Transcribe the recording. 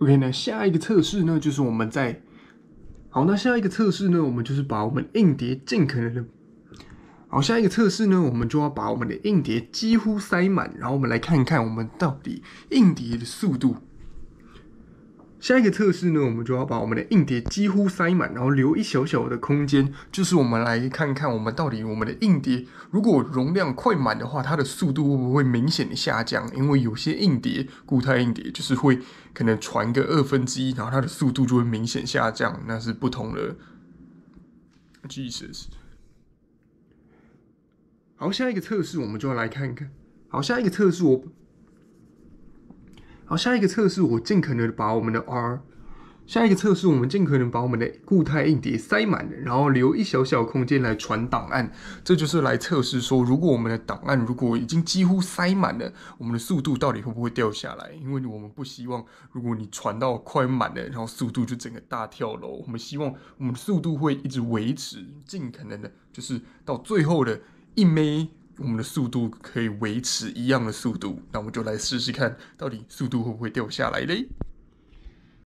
OK，那下一个测试呢，就是我们在好，那下一个测试呢，我们就是把我们硬碟尽可能的，好，下一个测试呢，我们就要把我们的硬碟几乎塞满，然后我们来看一看我们到底硬碟的速度。下一个测试呢，我们就要把我们的硬碟几乎塞满，然后留一小小的空间，就是我们来看看我们到底我们的硬碟如果容量快满的话，它的速度会不会明显的下降？因为有些硬碟，固态硬碟就是会可能传个二分之一，然后它的速度就会明显下降，那是不同的。Jesus，好，下一个测试我们就要来看看。好，下一个测试我。好，下一个测试，我尽可能把我们的 R。下一个测试，我们尽可能把我们的固态硬碟塞满，然后留一小小空间来传档案。这就是来测试说，如果我们的档案如果已经几乎塞满了，我们的速度到底会不会掉下来？因为我们不希望，如果你传到快满了，然后速度就整个大跳楼。我们希望我们的速度会一直维持，尽可能的，就是到最后的一枚。我们的速度可以维持一样的速度，那我们就来试试看，到底速度会不会掉下来嘞？